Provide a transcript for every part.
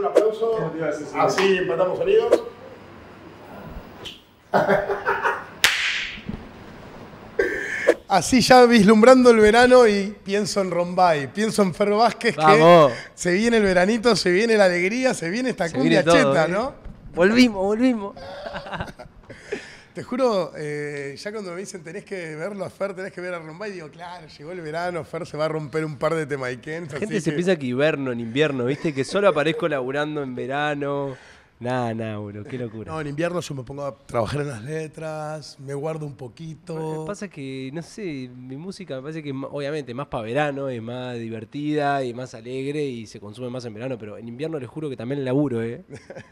un aplauso. Así empatamos Así ya vislumbrando el verano y pienso en Rombay, pienso en Ferro Vázquez, que se viene el veranito, se viene la alegría, se viene esta cumbia cheta, eh. ¿no? Volvimos, volvimos. Te juro, eh, ya cuando me dicen tenés que verlo a Fer, tenés que ver a Y digo, claro, llegó el verano, Fer se va a romper un par de temaikens. La gente se piensa que hiberno en invierno, ¿viste? Que solo aparezco laburando en verano. Nada, nada, boludo, qué locura. No, en invierno yo me pongo a trabajar en las letras, me guardo un poquito. Lo que pasa es que, no sé, mi música me parece que obviamente más para verano, es más divertida y más alegre y se consume más en verano, pero en invierno les juro que también laburo, ¿eh?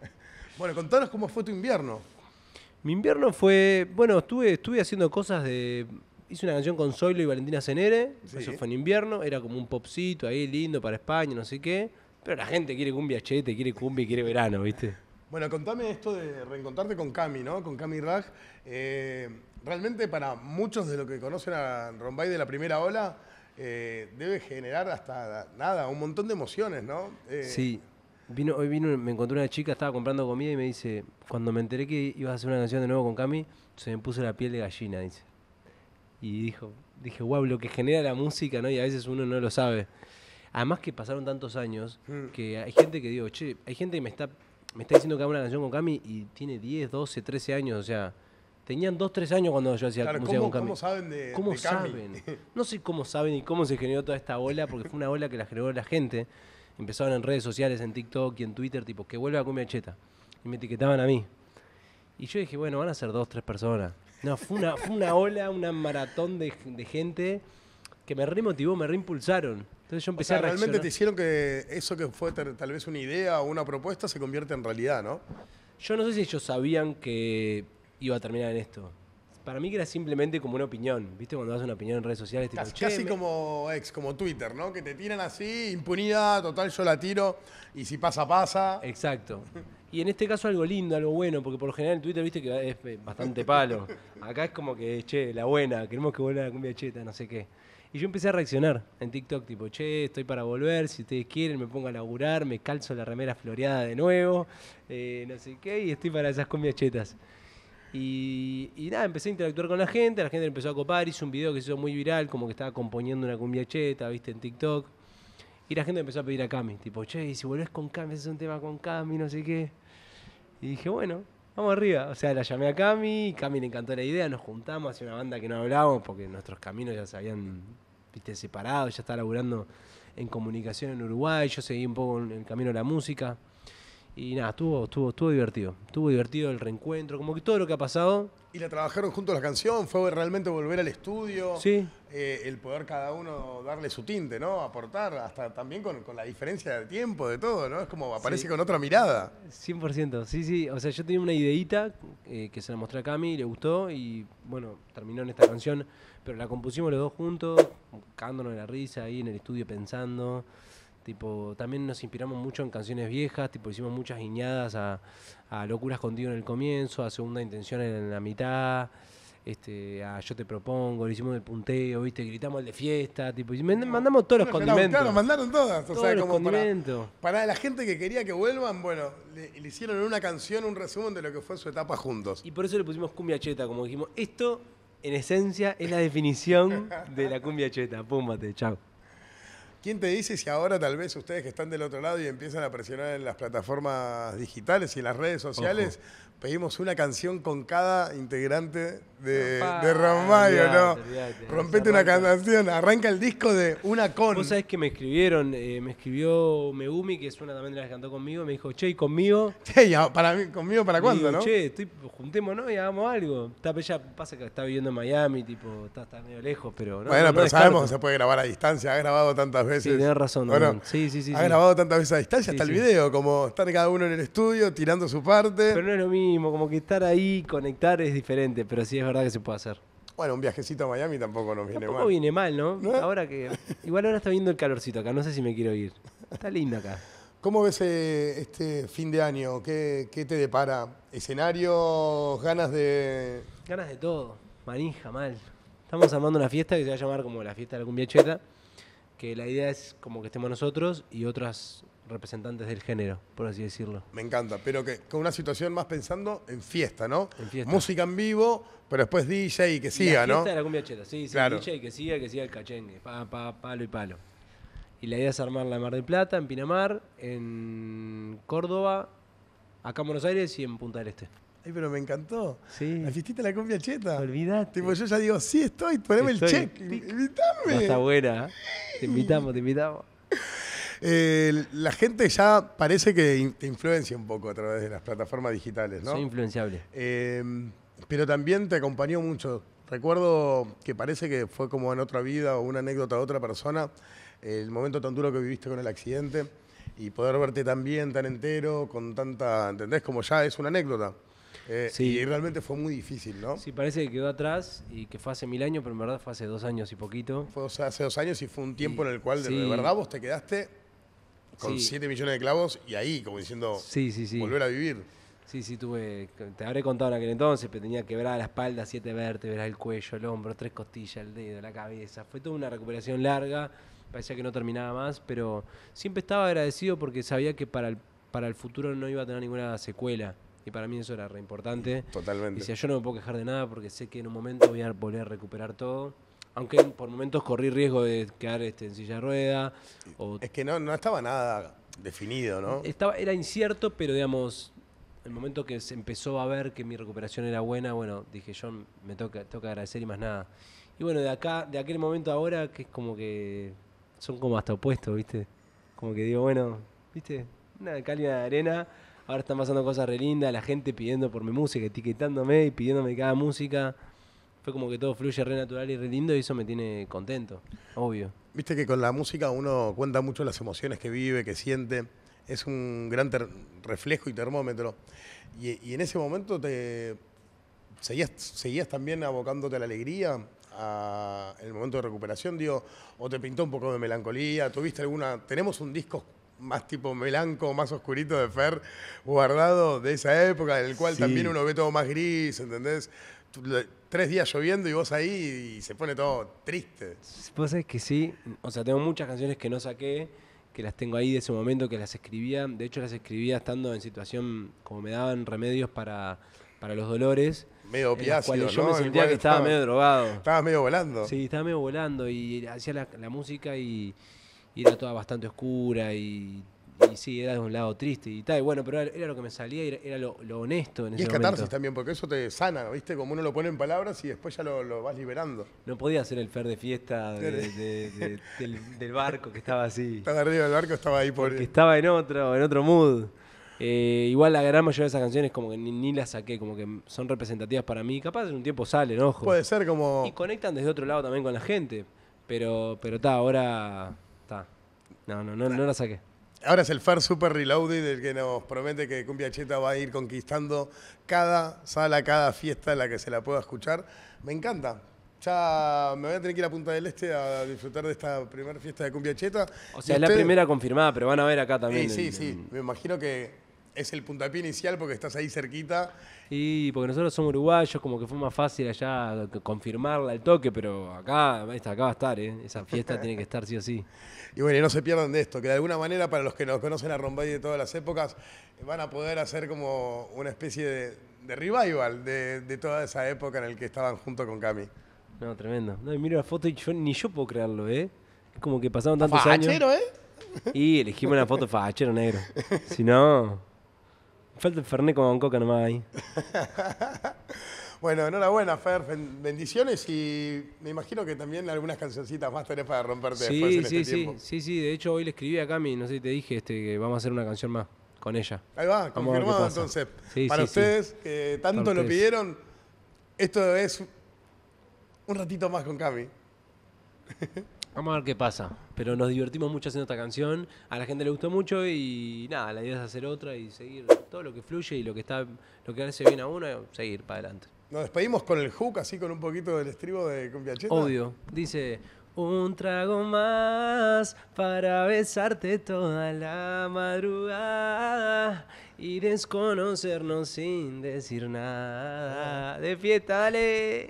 bueno, contanos cómo fue tu invierno. Mi invierno fue, bueno, estuve, estuve haciendo cosas de... Hice una canción con Zoilo y Valentina Cenere, eso fue en invierno, era como un popcito ahí lindo para España, no sé qué, pero la gente quiere cumbia chete, quiere cumbia y quiere verano, ¿viste? Bueno, contame esto de reencontrarte con Cami, ¿no? Con Cami Raj. Eh, realmente para muchos de los que conocen a Rombay de la primera ola, eh, debe generar hasta nada, un montón de emociones, ¿no? Eh, sí hoy vino, me encontré una chica, estaba comprando comida y me dice, cuando me enteré que ibas a hacer una canción de nuevo con Cami, se me puso la piel de gallina, dice. Y dijo, dije, wow, lo que genera la música, ¿no? Y a veces uno no lo sabe. Además que pasaron tantos años mm. que hay gente que digo, che, hay gente que me está, me está diciendo que hago una canción con Cami y tiene 10, 12, 13 años, o sea, tenían 2, 3 años cuando yo hacía música con Cami. ¿Cómo saben de ¿Cómo No sé cómo saben y cómo se generó toda esta ola, porque fue una ola que la generó la gente empezaron en redes sociales, en TikTok y en Twitter, tipo, que vuelva a cumbia cheta. Y me etiquetaban a mí. Y yo dije, bueno, van a ser dos, tres personas. No, fue una, ola, una maratón de, gente que me remotivó, me reimpulsaron. Entonces yo empecé a Realmente te hicieron que eso que fue tal vez una idea o una propuesta se convierte en realidad, ¿no? Yo no sé si ellos sabían que iba a terminar en esto para mí que era simplemente como una opinión. ¿Viste cuando das una opinión en redes sociales? Tipo, casi, casi como ex, como Twitter, ¿no? Que te tiran así, impunidad, total, yo la tiro y si pasa, pasa. Exacto. Y en este caso algo lindo, algo bueno, porque por lo general en Twitter viste que es eh, bastante palo. Acá es como que, che, la buena, queremos que vuelva la cumbia cheta, no sé qué. Y yo empecé a reaccionar en TikTok, tipo, che, estoy para volver, si ustedes quieren me pongo a laburar, me calzo la remera floreada de nuevo, eh, no sé qué, y estoy para esas cumbias chetas. Y, nada, empecé a interactuar con la gente, la gente empezó a copar, hice un video que se hizo muy viral, como que estaba componiendo una cumbia cheta, viste, en TikTok. Y la gente empezó a pedir a Cami, tipo, che, y si volvés con Cami, haces un tema con Cami, no sé qué. Y dije, bueno, vamos arriba. O sea, la llamé a Cami, Cami le encantó la idea, nos juntamos, hacía una banda que no hablábamos porque nuestros caminos ya se habían, viste, separado, ya estaba laburando en comunicación en Uruguay, yo seguí un poco en el camino de la música. Y nada, estuvo, estuvo, estuvo divertido. Estuvo divertido el reencuentro, como que todo lo que ha pasado. Y la trabajaron juntos la canción, fue realmente volver al estudio. Sí. Eh, el poder cada uno darle su tinte, ¿no? Aportar, hasta también con, la diferencia de tiempo, de todo, ¿no? Es como aparece con otra mirada. 100%, sí, sí. O sea, yo tenía una ideita eh, que se la mostré a Cami, le gustó y bueno, terminó en esta canción. Pero la compusimos los dos juntos, cagándonos de la risa ahí en el estudio pensando. Tipo, también nos inspiramos mucho en canciones viejas, tipo, hicimos muchas guiñadas a, Locuras contigo en el comienzo, a Segunda Intención en la mitad, este, a Yo te propongo, le hicimos el punteo, viste, gritamos el de fiesta, tipo, y mandamos todos los condimentos. Claro, mandaron todas, como para, la gente que quería que vuelvan, bueno, le, hicieron en una canción, un resumen de lo que fue su etapa juntos. Y por eso le pusimos cumbia cheta, como dijimos, esto en esencia es la definición de la cumbia cheta. púmate, chao. ¿Quién te dice si ahora tal vez ustedes que están del otro lado y empiezan a presionar en las plataformas digitales y en las redes sociales, pedimos una canción con cada integrante de, ¿no? Rompete una canción, arranca el disco de una con. Vos sabés que me escribieron, eh, me escribió Megumi, que es una también de las que cantó conmigo, me dijo, che, ¿y conmigo? Che, para ¿conmigo para cuándo, no? Che, juntémonos y hagamos algo. Está, ella pues, pasa que está viviendo en Miami, tipo, está, medio lejos, pero... No, bueno, pero sabemos que se puede grabar a distancia, ha grabado tantas veces. Sí, tenés razón. sí, sí, sí. Ha grabado tantas veces a distancia hasta el video, como estar cada uno en el estudio tirando su parte. Pero no es lo mismo, como que estar ahí, conectar es diferente, pero sí es verdad que se puede hacer. Bueno, un viajecito a Miami tampoco nos viene tampoco no viene mal, ¿no? ¿Eh? Ahora que. Igual ahora está viendo el calorcito acá, no sé si me quiero ir. Está lindo acá. ¿Cómo ves eh, este fin de año? ¿Qué, te depara? ¿Escenario? ¿Ganas de.? Ganas de todo. Manija, mal. Estamos armando una fiesta que se va a llamar como la fiesta de la cumbia que la idea es como que estemos nosotros y otras representantes del género, por así decirlo. Me encanta, pero que con una situación más pensando en fiesta, ¿no? En Música en vivo, pero después DJ y que siga, ¿no? De la cumbia cheta, sí, sí claro. que siga, que siga el cachengue, pa, pa, palo y palo. Y la idea es armarla en Mar del Plata, en Pinamar, en Córdoba, acá en Buenos Aires y en Punta del Este. Ay, pero me encantó. Sí. La la copia cheta. Olvídate. yo ya digo, sí estoy, poneme el check. Invítame. está buena. ¿eh? Te invitamos, te invitamos. Eh, la gente ya parece que te influencia un poco a través de las plataformas digitales, ¿no? Soy influenciable. Eh, pero también te acompañó mucho. Recuerdo que parece que fue como en otra vida o una anécdota de otra persona, el momento tan duro que viviste con el accidente y poder verte tan bien, tan entero, con tanta, ¿entendés? Como ya es una anécdota. Eh, y realmente fue muy difícil, ¿no? Sí, parece que quedó atrás y que fue hace mil años, pero en verdad fue hace dos años y poquito. Fue hace dos años y fue un tiempo en el cual de verdad vos te quedaste con siete millones de clavos y ahí, como diciendo, volver a vivir. Sí, sí, tuve, te habré contado en aquel entonces, pero tenía quebrada la espalda, siete vértebras, el cuello, el hombro, tres costillas, el dedo, la cabeza. Fue toda una recuperación larga, parecía que no terminaba más, pero siempre estaba agradecido porque sabía que para para el futuro no iba a tener ninguna secuela. Y para mí eso era re importante. Totalmente. Y decía, yo no me puedo quejar de nada porque sé que en un momento voy a volver a recuperar todo. Aunque por momentos corrí riesgo de quedar este, en silla de rueda. Es que no, no estaba nada definido, ¿no? Estaba, era incierto, pero digamos, el momento que se empezó a ver que mi recuperación era buena, bueno, dije, yo me toca, toca agradecer y más nada. Y bueno, de acá, de aquel momento ahora, que es como que son como hasta opuestos, ¿viste? Como que digo, bueno, ¿viste? Una calidad de arena Ahora están pasando cosas re lindas, la gente pidiendo por mi música, etiquetándome y pidiéndome cada música. Fue como que todo fluye re natural y re lindo y eso me tiene contento, obvio. Viste que con la música uno cuenta mucho las emociones que vive, que siente. Es un gran reflejo y termómetro. Y, en ese momento te seguías, seguías también abocándote a la alegría a, el momento de recuperación, digo, o te pintó un poco de melancolía, tuviste alguna, tenemos un disco más tipo melanco, más oscurito de Fer, guardado de esa época, en el cual también uno ve todo más gris, ¿entendés? Tres días lloviendo y vos ahí y se pone todo triste. Vos sabés que sí, o sea, tengo muchas canciones que no saqué, que las tengo ahí de ese momento, que las escribía, de hecho las escribía estando en situación como me daban remedios para, para los dolores. Medio piácido, ¿no? Yo me sentía que estaba, medio drogado. Estaba medio volando. Sí, estaba medio volando y hacía la música y y era toda bastante oscura y, sí, era de un lado triste y tal. Y bueno, pero era, lo que me salía, era, lo, honesto en ese momento. Y es catarsis también, porque eso te sana, ¿viste? Como uno lo pone en palabras y después ya lo, vas liberando. No podía ser el fer de fiesta del, barco que estaba así. Estaba arriba del barco, estaba ahí por... Que estaba en otro, en otro mood. Eh, igual la gran mayoría de esas canciones como que ni, las saqué, como que son representativas para mí. Capaz en un tiempo salen, ojo. Puede ser como... Y conectan desde otro lado también con la gente. Pero, pero ahora no, no, no, no la saqué. Ahora es el far Super Reloaded el que nos promete que Cumbia Cheta va a ir conquistando cada sala, cada fiesta en la que se la pueda escuchar. Me encanta. Ya me voy a tener que ir a Punta del Este a disfrutar de esta primera fiesta de Cumbia Cheta. O sea, es la primera confirmada, pero van a ver acá también. Sí, sí, sí. Me imagino que es el puntapié inicial porque estás ahí cerquita. Y porque nosotros somos uruguayos, como que fue más fácil allá confirmarla el toque, pero acá, acá va a estar, ¿eh? esa fiesta tiene que estar sí o sí. Y bueno, y no se pierdan de esto, que de alguna manera para los que nos conocen a Rombay de todas las épocas, van a poder hacer como una especie de, revival de, toda esa época en la que estaban junto con Cami. No, tremendo. No, y miro la foto y ni yo puedo creerlo, ¿eh? como que pasaron tantos Fajachero, años. ¿eh? Y elegimos una foto fachero negro. Si no... Falta el Ferné con coca nomás ahí. bueno, enhorabuena, Fer. Bendiciones y me imagino que también algunas cancioncitas más tenés para romperte sí, después en sí, este sí. tiempo. Sí, sí, de hecho hoy le escribí a Cami, no sé si te dije, este, que vamos a hacer una canción más con ella. Ahí va, confirmado entonces. para ustedes que tanto lo pidieron, esto es un ratito más con Cami. Vamos a ver qué pasa. Pero nos divertimos mucho haciendo esta canción. A la gente le gustó mucho y nada, la idea es hacer otra y seguir todo lo que fluye y lo que está, lo que hace bien a uno, y seguir para adelante. Nos despedimos con el hook, así con un poquito del estribo de Cumbiacheta. Odio. Dice. Un trago más para besarte toda la madrugada y desconocernos sin decir nada. De fiesta, dale.